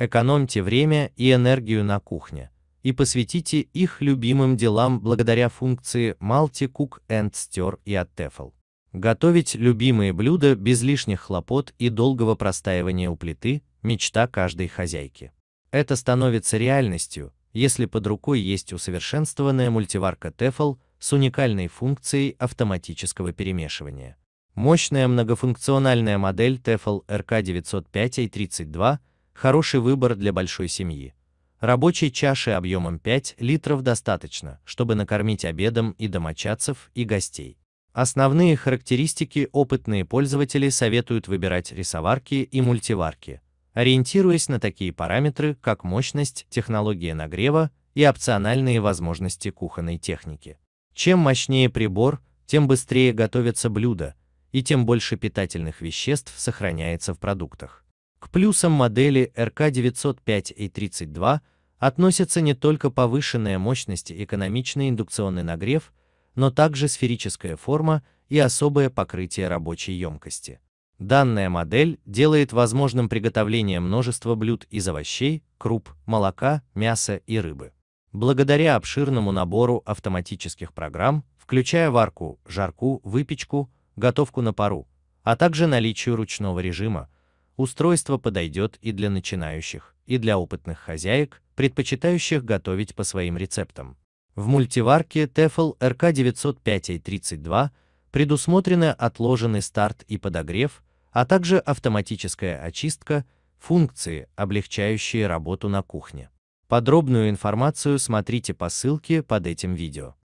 Экономьте время и энергию на кухне и посвятите их любимым делам благодаря функции Multi Cook and Stir и от Tefl. Готовить любимые блюда без лишних хлопот и долгого простаивания у плиты – мечта каждой хозяйки. Это становится реальностью, если под рукой есть усовершенствованная мультиварка Tefl с уникальной функцией автоматического перемешивания. Мощная многофункциональная модель Tefl rk 905 a 32 Хороший выбор для большой семьи. Рабочей чаши объемом 5 литров достаточно, чтобы накормить обедом и домочадцев, и гостей. Основные характеристики опытные пользователи советуют выбирать рисоварки и мультиварки, ориентируясь на такие параметры, как мощность, технология нагрева и опциональные возможности кухонной техники. Чем мощнее прибор, тем быстрее готовятся блюда, и тем больше питательных веществ сохраняется в продуктах. К плюсам модели RK905 и 32 относятся не только повышенная мощность и экономичный индукционный нагрев, но также сферическая форма и особое покрытие рабочей емкости. Данная модель делает возможным приготовление множества блюд из овощей, круп, молока, мяса и рыбы. Благодаря обширному набору автоматических программ, включая варку, жарку, выпечку, готовку на пару, а также наличию ручного режима, Устройство подойдет и для начинающих, и для опытных хозяек, предпочитающих готовить по своим рецептам. В мультиварке Tefal rk 905 a 32 предусмотрены отложенный старт и подогрев, а также автоматическая очистка, функции, облегчающие работу на кухне. Подробную информацию смотрите по ссылке под этим видео.